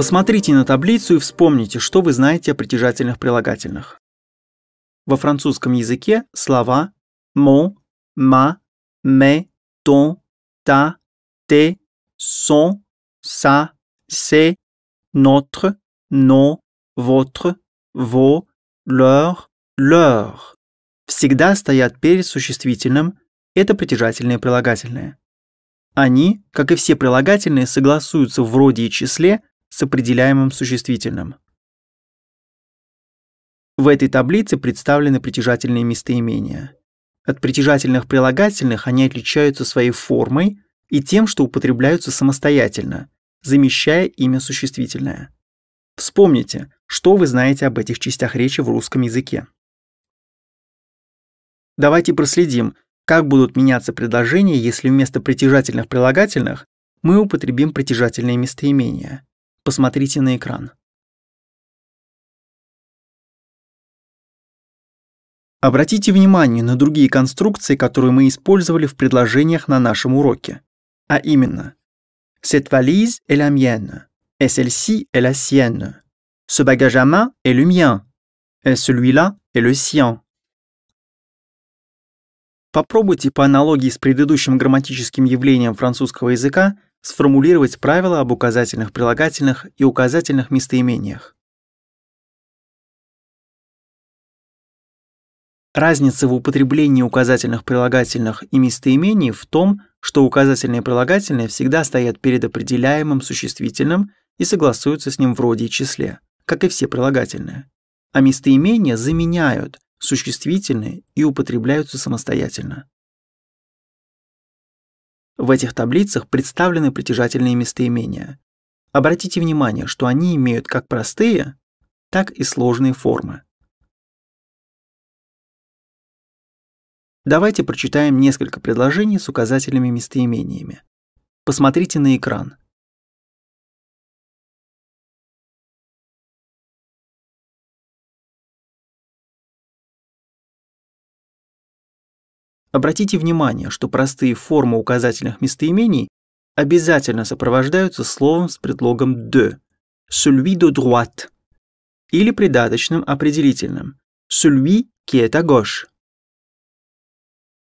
Посмотрите на таблицу и вспомните, что вы знаете о притяжательных прилагательных. Во французском языке слова «mon», «ma», «me», «ton», «ta», «te», «son», «sa», «se», «notre», «non», «votre», «vos», «leur», «leur» всегда стоят перед существительным, это притяжательные прилагательные. Они, как и все прилагательные, согласуются в роде и числе – с определяемым существительным. В этой таблице представлены притяжательные местоимения. От притяжательных прилагательных они отличаются своей формой и тем, что употребляются самостоятельно, замещая имя существительное. Вспомните, что вы знаете об этих частях речи в русском языке. Давайте проследим, как будут меняться предложения, если вместо притяжательных прилагательных мы употребим притяжательные местоимения. Посмотрите на экран. Обратите внимание на другие конструкции, которые мы использовали в предложениях на нашем уроке. А именно, «Cette valise est la mienne», «Et celle-ci est la sienne», «Ce bagage à main est le mien», «Et celui-là est le sien». Попробуйте по аналогии с предыдущим грамматическим явлением французского языка – сформулировать правила об указательных прилагательных и указательных местоимениях. Разница в употреблении указательных прилагательных и местоимений в том, что указательные прилагательные всегда стоят перед определяемым существительным и согласуются с ним в роде и числе, как и все прилагательные. А местоимения заменяют существительные и употребляются самостоятельно. В этих таблицах представлены притяжательные местоимения. Обратите внимание, что они имеют как простые, так и сложные формы. Давайте прочитаем несколько предложений с указательными местоимениями. Посмотрите на экран. Обратите внимание, что простые формы указательных местоимений обязательно сопровождаются словом с предлогом «de» – «celui de droite» или придаточным определительным – «celui qui est à gauche».